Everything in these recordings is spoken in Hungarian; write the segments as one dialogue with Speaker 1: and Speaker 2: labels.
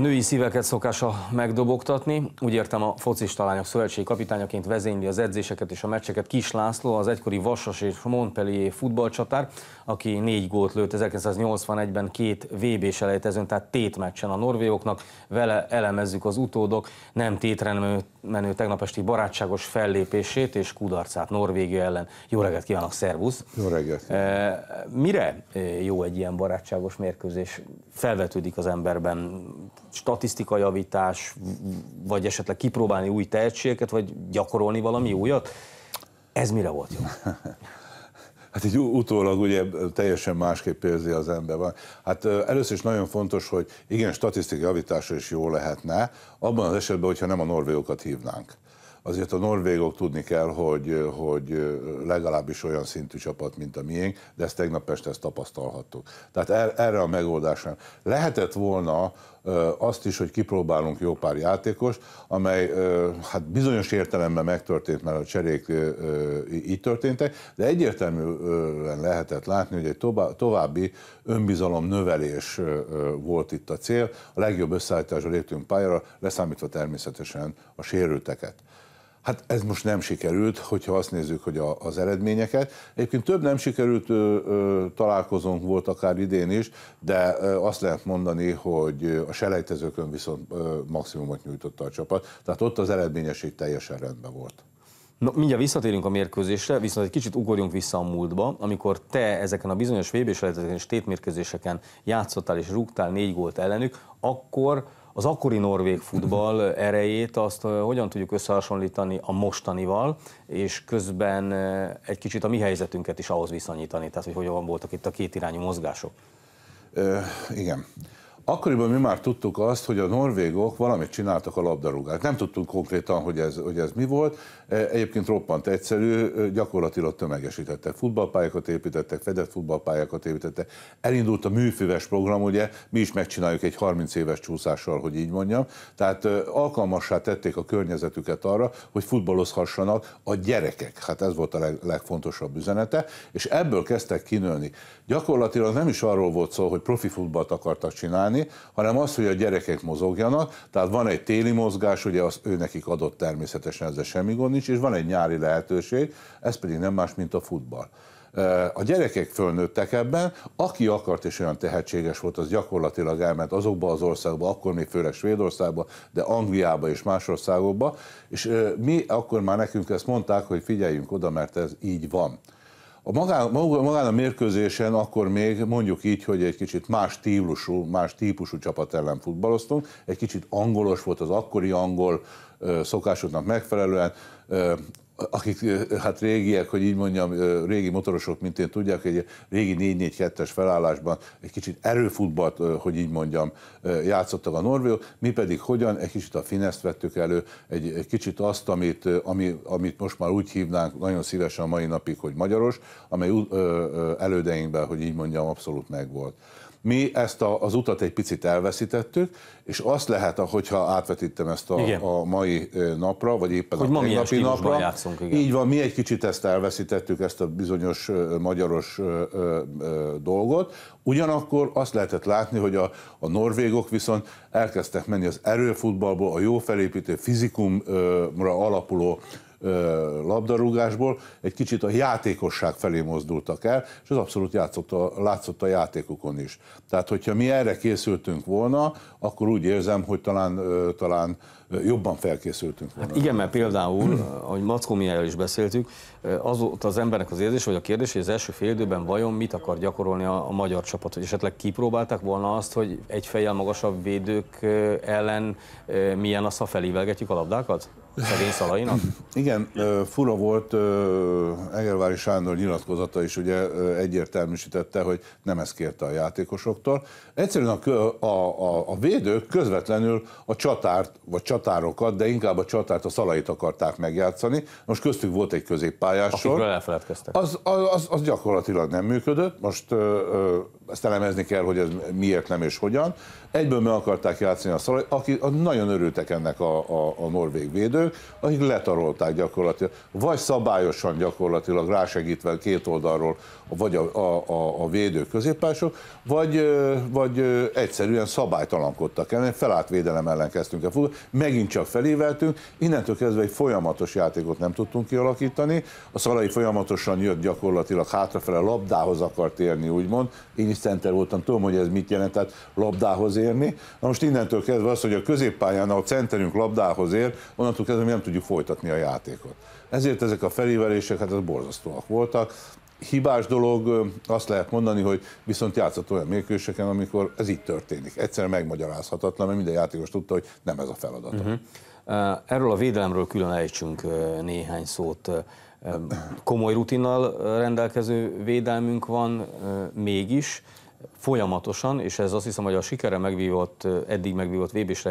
Speaker 1: Női szíveket szokása megdobogtatni. Úgy értem a focista lányok szövetségi kapitányaként vezényli az edzéseket és a meccseket Kis László, az egykori Vasas és Montpellier futballcsatár, aki négy gólt lőtt 1981-ben két vb selejtezőn, tehát tehát meccsen a norvégoknak. Vele elemezzük az utódok nem tétre menő tegnap esti barátságos fellépését és kudarcát Norvégia ellen. Jó reggelt kívánok, szervusz! Jó reggelt! E, mire e, jó egy ilyen barátságos mérkőzés? Felvetődik az emberben javítás vagy esetleg kipróbálni új tehetségeket, vagy gyakorolni valami újat. Ez mire volt
Speaker 2: jó? Hát így utólag ugye teljesen másképp érzi az ember. Hát először is nagyon fontos, hogy igen, statisztikai javításra is jó lehetne, abban az esetben, hogyha nem a norvégokat hívnánk. Azért a norvégok tudni kell, hogy, hogy legalábbis olyan szintű csapat, mint a miénk, de ezt tegnap este ezt tapasztalhattuk. Tehát er- erre a megoldásra lehetett volna azt is, hogy kipróbálunk jó pár játékost, amely hát bizonyos értelemben megtörtént, mert a cserék így történtek, de egyértelműen lehetett látni, hogy egy további önbizalom növelés volt itt a cél. A legjobb összeállításra léptünk pályára, leszámítva természetesen a sérülteket. Hát ez most nem sikerült, hogyha azt nézzük, hogy a, az eredményeket. Egyébként több nem sikerült ö, ö, találkozónk volt akár idén is, de ö, azt lehet mondani, hogy a selejtezőkön viszont ö, maximumot nyújtotta a csapat, tehát ott az eredményesség teljesen rendben volt.
Speaker 1: No, mindjárt visszatérünk a mérkőzésre, viszont egy kicsit ugorjunk vissza a múltba, amikor te ezeken a bizonyos vb selejtezőken és tétmérkőzéseken játszottál és rúgtál négy gólt ellenük, akkor az akkori norvég futball erejét azt hogyan tudjuk összehasonlítani a mostanival, és közben egy kicsit a mi helyzetünket is ahhoz viszonyítani, tehát hogy hogyan voltak
Speaker 2: itt a kétirányú mozgások? Ö, igen. Akkoriban mi már tudtuk azt, hogy a norvégok valamit csináltak a labdarúgák. Nem tudtunk konkrétan, hogy ez, hogy ez mi volt. E, egyébként roppant egyszerű, gyakorlatilag tömegesítettek. Futballpályákat építettek, fedett futballpályákat építettek. Elindult a műfüves program, ugye mi is megcsináljuk egy 30 éves csúszással, hogy így mondjam. Tehát alkalmassá tették a környezetüket arra, hogy futballozhassanak a gyerekek. Hát ez volt a leg, legfontosabb üzenete, és ebből kezdtek kinőni. Gyakorlatilag nem is arról volt szó, hogy profi futballt akartak csinálni, csinálni, hanem az, hogy a gyerekek mozogjanak, tehát van egy téli mozgás, ugye az ő nekik adott természetesen, ezzel semmi gond nincs, és van egy nyári lehetőség, ez pedig nem más, mint a futball. A gyerekek fölnőttek ebben, aki akart és olyan tehetséges volt, az gyakorlatilag elment azokba az országba, akkor még főleg Svédországba, de Angliába és más országokba, és mi akkor már nekünk ezt mondták, hogy figyeljünk oda, mert ez így van. A magán, magán a mérkőzésen akkor még mondjuk így, hogy egy kicsit más típusú, más típusú csapat ellen futballoztunk, egy kicsit angolos volt az akkori angol szokásoknak megfelelően, akik hát régiek, hogy így mondjam, régi motorosok, mint én tudják, egy régi 4-4-2-es felállásban egy kicsit erőfutballt, hogy így mondjam, játszottak a norvégok, mi pedig hogyan, egy kicsit a fineszt vettük elő, egy, egy kicsit azt, amit, ami, amit most már úgy hívnánk nagyon szívesen a mai napig, hogy magyaros, amely elődeinkben, hogy így mondjam, abszolút megvolt mi ezt a, az utat egy picit elveszítettük, és azt lehet, hogyha átvetítem ezt a, a mai napra, vagy éppen hogy a tegnapi napra, játszunk, igen. így van, mi egy kicsit ezt elveszítettük, ezt a bizonyos magyaros ö, ö, dolgot, ugyanakkor azt lehetett látni, hogy a, a norvégok viszont elkezdtek menni az erőfutballból, a jó felépítő, fizikumra alapuló labdarúgásból egy kicsit a játékosság felé mozdultak el, és ez abszolút játszott a, látszott a játékokon is. Tehát, hogyha mi erre készültünk volna, akkor úgy érzem, hogy talán, talán jobban felkészültünk
Speaker 1: volna. Hát igen, mert például, ahogy Mackó Mihályal is beszéltük, az volt az embernek az érzés, hogy a kérdés, hogy az első fél időben vajon mit akar gyakorolni a, a magyar csapat, hogy esetleg kipróbálták volna azt, hogy egy fejjel magasabb védők ellen milyen az, ha felívelgetjük a labdákat? szegény szalainak?
Speaker 2: Igen, fura volt Egervári Sándor nyilatkozata is, ugye egyértelműsítette, hogy nem ezt kérte a játékosoktól. Egyszerűen a, a, a, a védők közvetlenül a csatárt, vagy csatárokat, de inkább a csatárt, a szalait akarták megjátszani. Most köztük volt egy középpályás sor.
Speaker 1: elfeledkeztek. Az,
Speaker 2: az, az gyakorlatilag nem működött. Most ezt elemezni kell, hogy ez miért nem és hogyan. Egyből meg akarták játszani a szalait, a, nagyon örültek ennek a, a, a norvég védők ők, akik letarolták gyakorlatilag. Vagy szabályosan gyakorlatilag rásegítve két oldalról, vagy a, a, a, a védő középpások, vagy, vagy egyszerűen szabálytalankodtak el, felállt védelem ellen kezdtünk el futni, megint csak feléveltünk, innentől kezdve egy folyamatos játékot nem tudtunk kialakítani, a szarai folyamatosan jött gyakorlatilag hátrafele, labdához akart érni, úgymond, én is center voltam, tudom, hogy ez mit jelent, tehát labdához érni. Na most innentől kezdve az, hogy a középpályán, a centerünk labdához ér, onnantól kezdve ezzel mi nem tudjuk folytatni a játékot. Ezért ezek a felívelések, hát ez borzasztóak voltak. Hibás dolog, azt lehet mondani, hogy viszont játszott olyan mérkőseken, amikor ez így történik. Egyszerűen megmagyarázhatatlan, mert minden játékos tudta, hogy nem ez a feladat. Uh-huh. Erről a védelemről külön
Speaker 1: ejtsünk néhány szót. Komoly rutinnal rendelkező védelmünk van mégis, folyamatosan, és ez azt hiszem, hogy a sikere megvívott, eddig megvívott vb is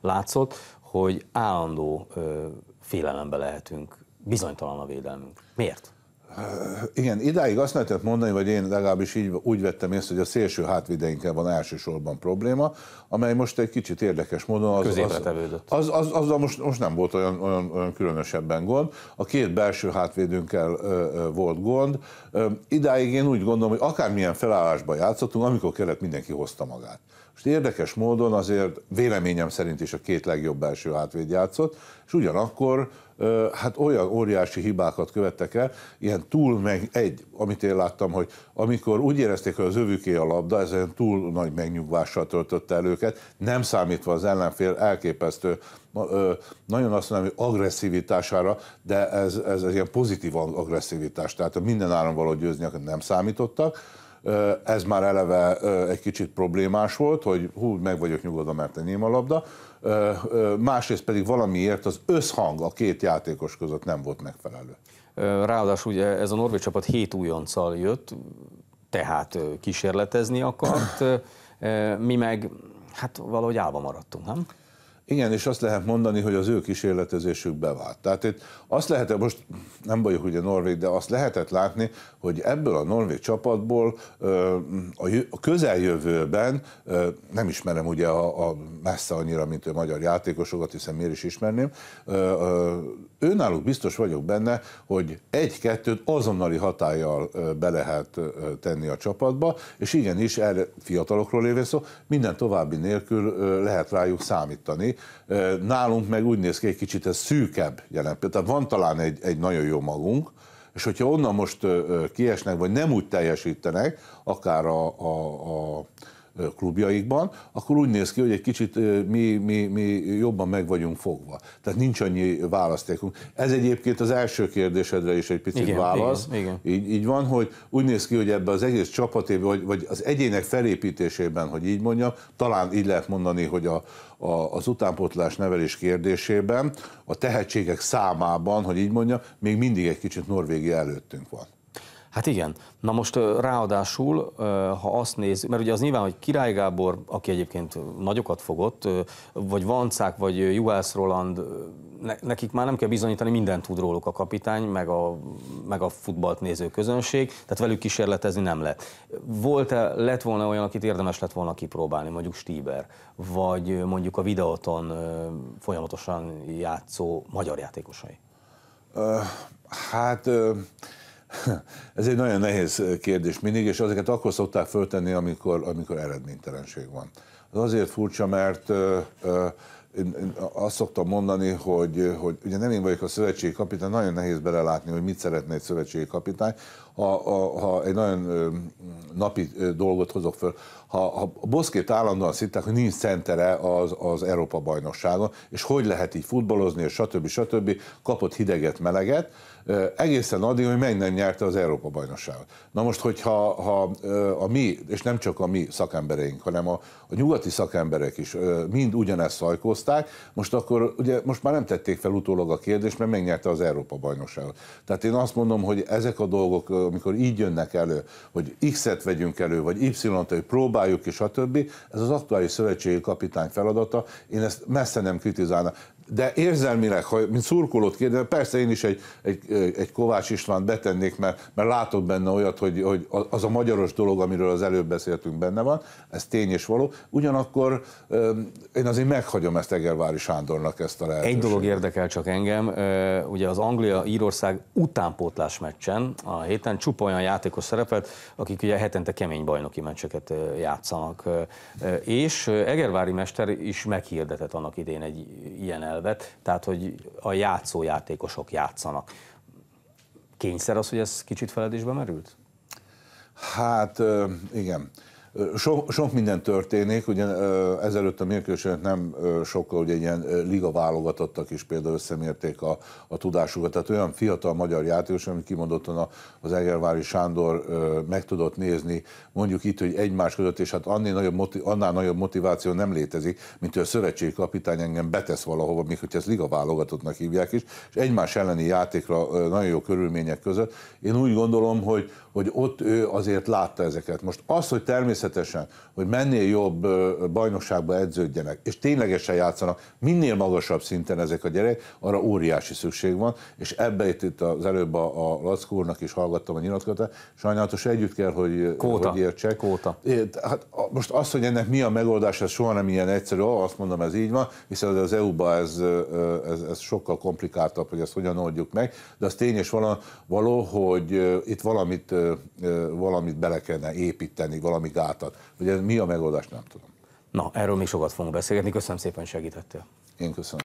Speaker 1: látszott, hogy állandó ö, félelembe lehetünk, bizonytalan a védelmünk. Miért?
Speaker 2: Igen, idáig azt lehetett mondani, vagy én legalábbis így úgy vettem észre, hogy a szélső hátvideinkkel van elsősorban probléma, amely most egy kicsit érdekes módon... Az, az, az, az, az most, most nem volt olyan, olyan, olyan különösebben gond. A két belső hátvédünkkel ö, ö, volt gond. Ö, idáig én úgy gondolom, hogy akármilyen felállásban játszottunk, amikor kellett, mindenki hozta magát. Most érdekes módon azért véleményem szerint is a két legjobb belső hátvéd játszott, és ugyanakkor hát olyan óriási hibákat követtek el, ilyen túl meg egy, amit én láttam, hogy amikor úgy érezték, hogy az övüké a labda, ez olyan túl nagy megnyugvással töltötte el őket, nem számítva az ellenfél elképesztő, nagyon azt mondom, hogy agresszivitására, de ez, ez, ez ilyen pozitív agresszivitás, tehát minden áron való győzni nem számítottak, ez már eleve egy kicsit problémás volt, hogy hú, meg vagyok nyugodva, mert enyém a labda. Másrészt pedig valamiért az összhang a két játékos között nem volt megfelelő.
Speaker 1: Ráadásul ugye ez a norvég csapat hét újonccal jött, tehát kísérletezni akart, mi meg hát valahogy állva
Speaker 2: maradtunk, nem? Igen, és azt lehet mondani, hogy az ő kísérletezésük bevált. Tehát itt azt lehet, most nem vagyok ugye norvég, de azt lehetett látni, hogy ebből a norvég csapatból a közeljövőben, nem ismerem ugye a, a messze annyira, mint a magyar játékosokat, hiszen miért is ismerném, őnáluk biztos vagyok benne, hogy egy-kettőt azonnali hatállyal be lehet tenni a csapatba, és igenis, erre fiatalokról éve szó, minden további nélkül lehet rájuk számítani, Nálunk meg úgy néz ki, egy kicsit ez szűkebb jelen. Tehát van talán egy, egy nagyon jó magunk, és hogyha onnan most kiesnek, vagy nem úgy teljesítenek, akár a, a, a klubjaikban, akkor úgy néz ki, hogy egy kicsit mi, mi, mi jobban meg vagyunk fogva. Tehát nincs annyi választékunk. Ez egyébként az első kérdésedre is egy picit igen, válasz. Igen, igen. Így, így van, hogy úgy néz ki, hogy ebbe az egész csapatében, vagy, vagy az egyének felépítésében, hogy így mondjam, talán így lehet mondani, hogy a, a, az utánpótlás nevelés kérdésében, a tehetségek számában, hogy így mondjam, még mindig egy kicsit Norvégia előttünk van.
Speaker 1: Hát igen. Na most ráadásul, ha azt nézzük, mert ugye az nyilván, hogy Király Gábor, aki egyébként nagyokat fogott, vagy Vancák, vagy Juhász Roland, nekik már nem kell bizonyítani, mindent tud róluk a kapitány, meg a, meg a futballt néző közönség, tehát velük kísérletezni nem lehet. volt -e, lett volna olyan, akit érdemes lett volna kipróbálni, mondjuk Stíber, vagy mondjuk a videóton folyamatosan játszó magyar játékosai?
Speaker 2: Uh, hát... Uh Ez egy nagyon nehéz kérdés mindig, és azokat akkor szokták föltenni, amikor, amikor eredménytelenség van. Az azért furcsa, mert ö, ö, én azt szoktam mondani, hogy, hogy ugye nem én vagyok a szövetségi kapitány, nagyon nehéz belelátni, hogy mit szeretne egy szövetségi kapitány, ha, ha, ha egy nagyon napi dolgot hozok föl. Ha, ha a boszkét állandóan szitták, hogy nincs szentere az, az Európa bajnokságon, és hogy lehet így futballozni, és stb. stb. kapott hideget, meleget, egészen addig, hogy meg nem nyerte az Európa-bajnokságot. Na most, hogyha ha a mi, és nem csak a mi szakembereink, hanem a, a nyugati szakemberek is mind ugyanezt szajkozták, most akkor ugye most már nem tették fel utólag a kérdést, mert megnyerte az Európa-bajnokságot. Tehát én azt mondom, hogy ezek a dolgok, amikor így jönnek elő, hogy X-et vegyünk elő, vagy Y-t, hogy próbáljuk, és a többi, ez az aktuális szövetségi kapitány feladata, én ezt messze nem kritizálnám de érzelmileg, ha mint szurkolót kérdezem, persze én is egy, egy, egy Kovács István betennék, mert, mert látok benne olyat, hogy, hogy az a magyaros dolog, amiről az előbb beszéltünk, benne van, ez tény és való. Ugyanakkor én azért meghagyom ezt Egervári Sándornak ezt a lehetőséget. Egy dolog
Speaker 1: érdekel csak engem, ugye az Anglia-Írország utánpótlás meccsen a héten csupa olyan játékos szerepelt, akik ugye hetente kemény bajnoki meccseket játszanak. És Egervári mester is meghirdetett annak idén egy ilyen el elvet, tehát hogy a játszójátékosok játszanak. Kényszer az, hogy ez kicsit feledésbe merült?
Speaker 2: Hát igen. So, sok minden történik, ugye ezelőtt a mérkőzés nem sokkal, ugye ilyen liga válogatottak is például összemérték a, a tudásukat, tehát olyan fiatal magyar játékos, amit kimondottan a, az Egervári Sándor meg tudott nézni, mondjuk itt, hogy egymás között, és hát annál nagyobb, motiv, annál nagyobb motiváció nem létezik, mint hogy a szövetségi kapitány engem betesz valahova, még hogy ezt liga válogatottnak hívják is, és egymás elleni játékra nagyon jó körülmények között. Én úgy gondolom, hogy, hogy ott ő azért látta ezeket. Most az, hogy természetesen természetesen, hogy mennél jobb bajnokságba edződjenek, és ténylegesen játszanak, minél magasabb szinten ezek a gyerek, arra óriási szükség van, és ebbe itt, itt az előbb a, a Lackó úrnak is hallgattam a nyilatkozatát, sajnálatos együtt kell, hogy, Kóta. hogy értsek. Kóta. É, hát most az, hogy ennek mi a megoldás, ez soha nem ilyen egyszerű, azt mondom, ez így van, hiszen az EU-ban ez, ez, ez sokkal komplikáltabb, hogy ezt hogyan oldjuk meg, de az tény és való, való hogy itt valamit, valamit bele kellene építeni, valami gátat. Ugye mi a megoldás, nem tudom. Na, erről még sokat fogunk beszélgetni.
Speaker 1: Köszönöm szépen, segítettél. Én köszönöm.